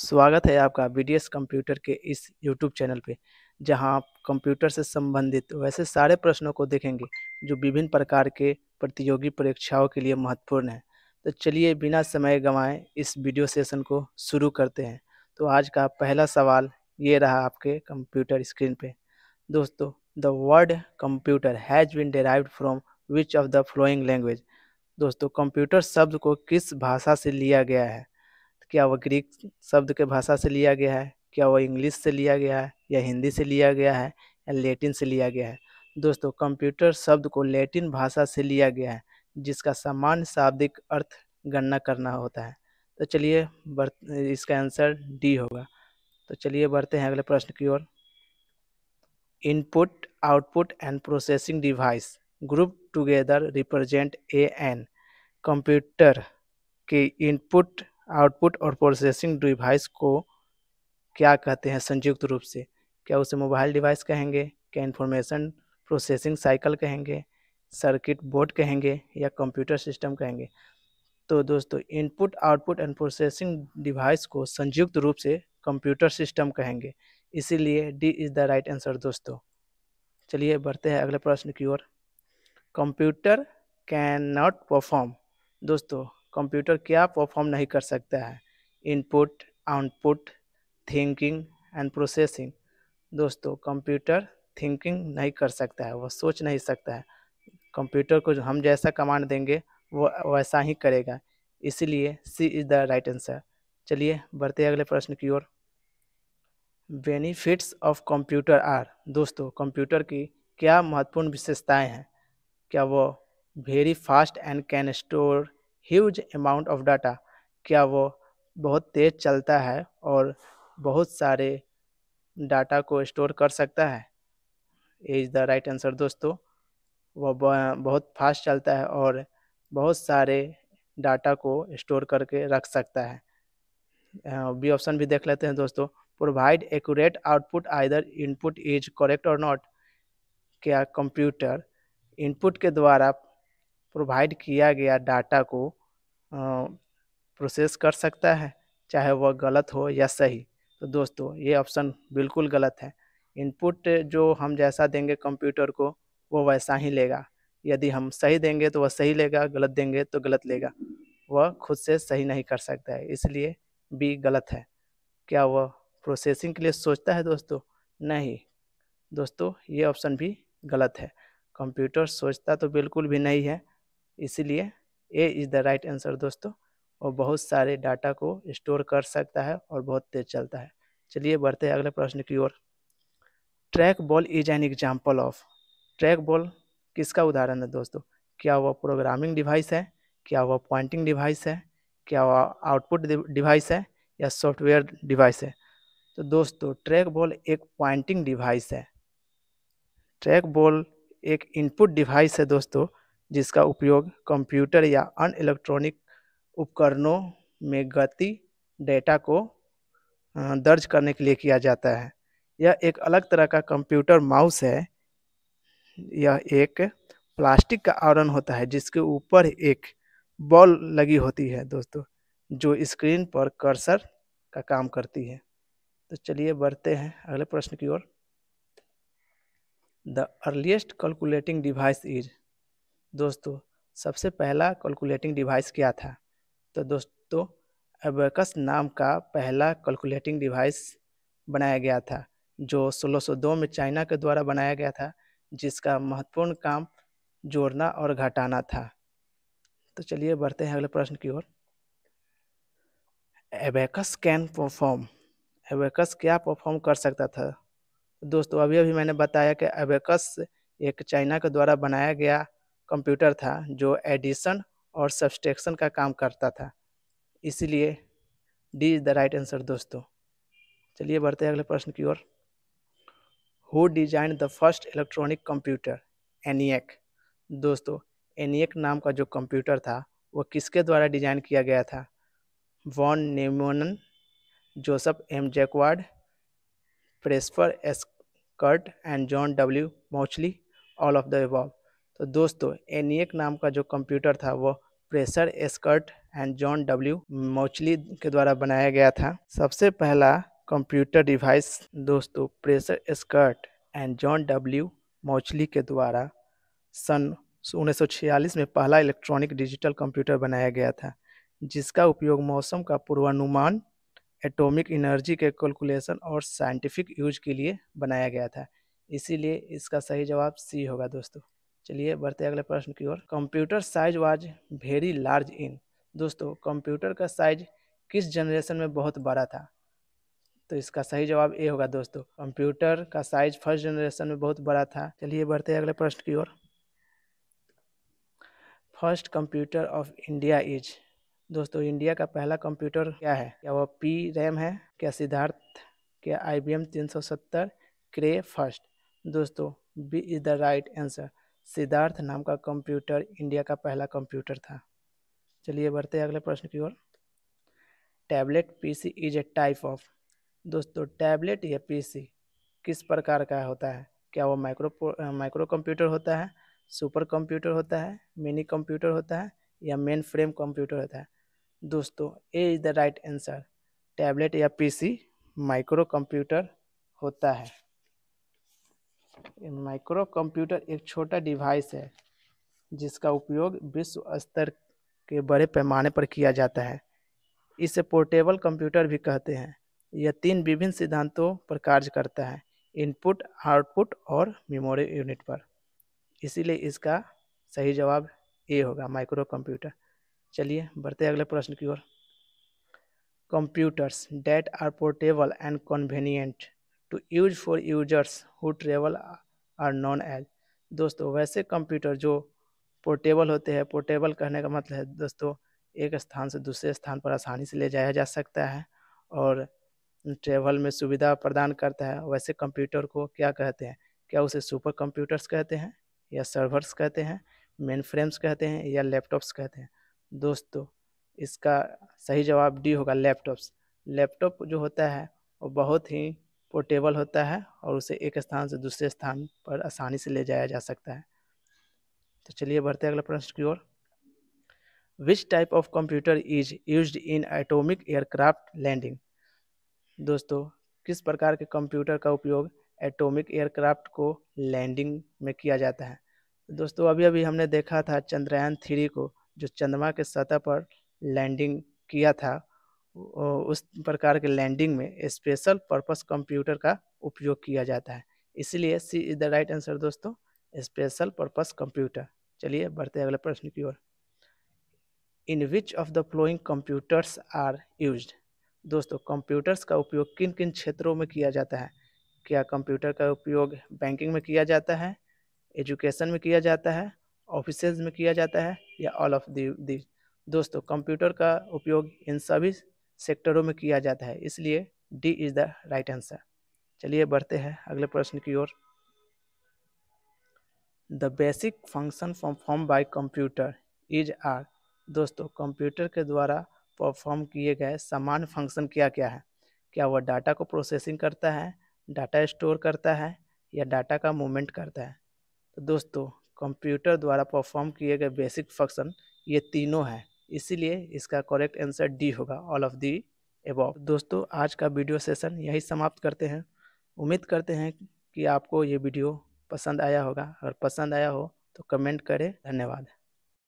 स्वागत है आपका बी कंप्यूटर के इस यूट्यूब चैनल पे जहां आप कंप्यूटर से संबंधित वैसे सारे प्रश्नों को देखेंगे जो विभिन्न प्रकार के प्रतियोगी परीक्षाओं के लिए महत्वपूर्ण है तो चलिए बिना समय गंवाए इस वीडियो सेशन को शुरू करते हैं तो आज का पहला सवाल ये रहा आपके कंप्यूटर स्क्रीन पे दोस्तों the word computer has been derived from which of the following language दोस्तों कंप्यूटर शब्द को किस भाषा से लिया गया है क्या वह ग्रीक शब्द के भाषा से लिया गया है क्या वह इंग्लिश से लिया गया है या हिंदी से लिया गया है या लेटिन से लिया गया है दोस्तों कंप्यूटर शब्द को लेटिन भाषा से लिया गया है जिसका सामान्य शाब्दिक अर्थ गणना करना होता है तो चलिए बढ़ इसका आंसर डी होगा तो चलिए बढ़ते हैं अगले प्रश्न की ओर input output and processing device group together represent an computer के इनपुट आउटपुट और प्रोसेसिंग डिवाइस को क्या कहते हैं संयुक्त रूप से क्या उसे मोबाइल डिवाइस कहेंगे क्या इंफॉर्मेशन प्रोसेसिंग साइकिल कहेंगे सर्किट बोर्ड कहेंगे या कंप्यूटर सिस्टम कहेंगे तो दोस्तों input output and processing device को संयुक्त रूप से कंप्यूटर सिस्टम कहेंगे इसीलिए D is the right answer दोस्तों चलिए बढ़ते हैं अगले प्रश्न की ओर कंप्यूटर कैन नॉट परफॉर्म दोस्तों कंप्यूटर क्या परफॉर्म नहीं कर सकता है input output thinking and processing दोस्तों कंप्यूटर थिंकिंग नहीं कर सकता है वह सोच नहीं सकता है कंप्यूटर को हम जैसा कमांड देंगे वो वैसा ही करेगा इसलिए C is the right answer चलिए बढ़ते अगले प्रश्न की ओर बेनिफिट्स ऑफ कंप्यूटर आर दोस्तों कंप्यूटर की क्या महत्वपूर्ण विशेषताएं हैं क्या वो very fast and can store huge amount of data क्या वो बहुत तेज चलता है और बहुत सारे डाटा को स्टोर कर सकता है इज द राइट आंसर दोस्तों वह बहुत फास्ट चलता है और बहुत सारे डाटा को स्टोर करके रख सकता है बी ऑप्शन भी देख लेते हैं दोस्तों provide accurate output either input is correct और नॉट क्या कंप्यूटर इनपुट के द्वारा प्रोवाइड किया गया डाटा को प्रोसेस कर सकता है चाहे वह गलत हो या सही तो दोस्तों ये ऑप्शन बिल्कुल गलत है इनपुट जो हम जैसा देंगे कंप्यूटर को वो वैसा ही लेगा यदि हम सही देंगे तो वह सही लेगा गलत देंगे तो गलत लेगा वह खुद से सही नहीं कर सकता है इसलिए बी गलत है क्या वह प्रोसेसिंग के लिए सोचता है दोस्तों नहीं दोस्तों ये ऑप्शन भी गलत है कंप्यूटर सोचता तो बिल्कुल भी नहीं है इसलिए A is the right answer दोस्तों और बहुत सारे डाटा को स्टोर कर सकता है और बहुत तेज चलता है चलिए बढ़ते हैं अगले प्रश्न की ओर trackball is an example of trackball किसका उदाहरण है दोस्तों क्या वह प्रोग्रामिंग डिवाइस है क्या वह पॉइंटिंग डिवाइस है क्या वह आउटपुट डिवाइस है या सॉफ्टवेयर डिवाइस है तो दोस्तों ट्रैक बॉल एक पॉइंटिंग डिवाइस है ट्रैक बॉल एक इनपुट डिवाइस है दोस्तों जिसका उपयोग कंप्यूटर या अन्य इलेक्ट्रॉनिक उपकरणों में गति डेटा को दर्ज करने के लिए किया जाता है यह एक अलग तरह का कंप्यूटर माउस है यह एक प्लास्टिक का आवरण होता है जिसके ऊपर एक बॉल लगी होती है दोस्तों जो स्क्रीन पर कर्सर का काम करती है तो चलिए बढ़ते हैं अगले प्रश्न की ओर the earliest calculating device is दोस्तों सबसे पहला कैलकुलेटिंग डिवाइस क्या था तो दोस्तों एबेकस नाम का पहला कैलकुलेटिंग डिवाइस बनाया गया था जो 1602 में चाइना के द्वारा बनाया गया था जिसका महत्वपूर्ण काम जोड़ना और घटाना था तो चलिए बढ़ते हैं अगले प्रश्न की ओर एबेकस कैन परफॉर्म एबेकस क्या परफॉर्म कर सकता था दोस्तों अभी अभी मैंने बताया कि एबेकस एक चाइना के द्वारा बनाया गया कंप्यूटर था जो एडिशन और सब्सट्रैक्शन का काम करता था इसलिए D is the right answer दोस्तों चलिए बढ़ते हैं अगले प्रश्न की ओर who designed the first electronic computer ENIAC दोस्तों एनियक नाम का जो कंप्यूटर था वो किसके द्वारा डिजाइन किया गया था von Neumann Joseph M Jacquard Presper Eckert and John W Mauchly all of the above तो दोस्तों एनियक नाम का जो कंप्यूटर था वो Presper Eckert and John W Mauchly के द्वारा बनाया गया था सबसे पहला कंप्यूटर डिवाइस दोस्तों Presper Eckert and John W Mauchly के द्वारा सन उन्नीस में पहला इलेक्ट्रॉनिक डिजिटल कंप्यूटर बनाया गया था जिसका उपयोग मौसम का पूर्वानुमान एटॉमिक एनर्जी के कैलकुलेशन और साइंटिफिक यूज के लिए बनाया गया था इसीलिए इसका सही जवाब सी होगा दोस्तों चलिए बढ़ते अगले प्रश्न की ओर computer size was very large in दोस्तों कंप्यूटर का साइज किस जनरेशन में बहुत बड़ा था तो इसका सही जवाब ए होगा दोस्तों कंप्यूटर का साइज फर्स्ट जनरेशन में बहुत बड़ा था चलिए बढ़ते अगले प्रश्न की ओर first computer of India is दोस्तों इंडिया का पहला कंप्यूटर क्या है क्या वह पी रैम है क्या सिद्धार्थ क्या आई बी एम तीन सौ सत्तर क्रे फर्स्ट दोस्तों B is the right answer Siddharth नाम का कंप्यूटर इंडिया का पहला कंप्यूटर था चलिए बढ़ते हैं अगले प्रश्न की ओर tablet PC is a type of दोस्तों टैबलेट या पीसी किस प्रकार का होता है क्या वो माइक्रो माइक्रो कंप्यूटर होता है सुपर कंप्यूटर होता है मिनी कंप्यूटर होता है या मेन फ्रेम कंप्यूटर होता है दोस्तों A is the right answer tablet या पीसी माइक्रो कंप्यूटर होता है माइक्रो कंप्यूटर एक छोटा डिवाइस है जिसका उपयोग विश्व स्तर के बड़े पैमाने पर किया जाता है इसे पोर्टेबल कंप्यूटर भी कहते हैं यह तीन विभिन्न सिद्धांतों पर कार्य करता है इनपुट आउटपुट और मेमोरी यूनिट पर इसीलिए इसका सही जवाब ए होगा माइक्रो कंप्यूटर चलिए बढ़ते अगले प्रश्न की ओर computers that are portable and convenient to use for users who travel are known as दोस्तों वैसे कंप्यूटर जो पोर्टेबल होते हैं पोर्टेबल कहने का मतलब है दोस्तों एक स्थान से दूसरे स्थान पर आसानी से ले जाया जा सकता है और ट्रेवल में सुविधा प्रदान करता है वैसे कंप्यूटर को क्या कहते हैं क्या उसे सुपर कंप्यूटर्स कहते हैं या सर्वर्स कहते हैं मेन फ्रेम्स कहते हैं या लैपटॉप्स कहते हैं दोस्तों इसका सही जवाब डी होगा लैपटॉप्स लैपटॉप जो होता है वो बहुत ही पोर्टेबल होता है और उसे एक स्थान से दूसरे स्थान पर आसानी से ले जाया जा सकता है तो चलिए बढ़ते हैं अगला प्रश्न की ओर which type of computer is used in atomic aircraft landing दोस्तों किस प्रकार के कंप्यूटर का उपयोग एटोमिक एयरक्राफ्ट को लैंडिंग में किया जाता है दोस्तों अभी अभी हमने देखा था चंद्रयान थ्री को जो चंद्रमा के सतह पर लैंडिंग किया था उस प्रकार के लैंडिंग में स्पेशल पर्पस कंप्यूटर का उपयोग किया जाता है इसलिए C is the right answer दोस्तों स्पेशल पर्पस कंप्यूटर चलिए बढ़ते हैं अगले प्रश्न की ओर in which of the following computers are used दोस्तों कंप्यूटर्स का उपयोग किन किन क्षेत्रों में किया जाता है क्या कंप्यूटर का उपयोग बैंकिंग में किया जाता है एजुकेशन में किया जाता है ऑफिस में किया जाता है या ऑल ऑफ दी दोस्तों कंप्यूटर का उपयोग इन सभी सेक्टरों में किया जाता है इसलिए D is the right answer चलिए बढ़ते हैं अगले प्रश्न की ओर the basic function perform by computer is are दोस्तों कंप्यूटर के द्वारा परफॉर्म किए गए सामान्य फंक्शन क्या क्या है क्या वह डाटा को प्रोसेसिंग करता है डाटा स्टोर करता है या डाटा का मूवमेंट करता है तो दोस्तों कंप्यूटर द्वारा परफॉर्म किए गए बेसिक फंक्शन ये तीनों हैं इसीलिए इसका करेक्ट आंसर डी होगा ऑल ऑफ दी एबॉव दोस्तों आज का वीडियो सेशन यही समाप्त करते हैं उम्मीद करते हैं कि आपको ये वीडियो पसंद आया होगा अगर पसंद आया हो तो कमेंट करें धन्यवाद